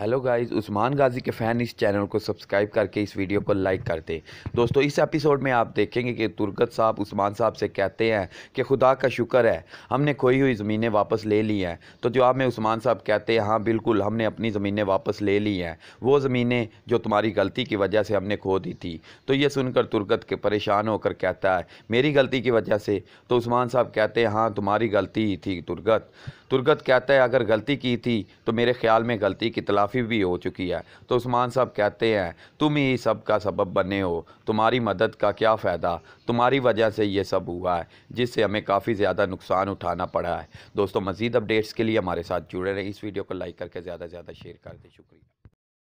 hello guys Usman गाजी के fan इस channel को सब्सक्राइब करके इस वीडियो को लाइक कर दें दोस्तों इस एपिसोड में आप देखेंगे कि तुर्गत साहब उस्मान साहब से कहते हैं कि खुदा का शुक्र है हमने खोई हुई ज़मीनें वापस ले ली हैं तो जवाब में उस्मान साहब कहते हैं हाँ बिल्कुल हमने अपनी ज़मीनें वापस ले ली हैं वो ज़मीनें जो तुम्हारी गलती की वजह से हमने खो दी थी तो ये सुनकर तुर्गत के परेशान होकर कहता है मेरी गलती की वजह से तो उस्मान साहब कहते हैं हाँ तुम्हारी गलती ही थी तुर्गत तुर्गत कहता है अगर गलती की थी तो मेरे ख्याल में गलती की तलाफ काफ़ी भी हो चुकी है तो उस्मान साहब कहते हैं तुम ही सब का सबब बने हो तुम्हारी मदद का क्या फ़ायदा तुम्हारी वजह से ये सब हुआ है जिससे हमें काफ़ी ज़्यादा नुकसान उठाना पड़ा है दोस्तों मज़ीद अपडेट्स के लिए हमारे साथ जुड़े रहें इस वीडियो को लाइक करके ज़्यादा से ज़्यादा शेयर कर दें शुक्रिया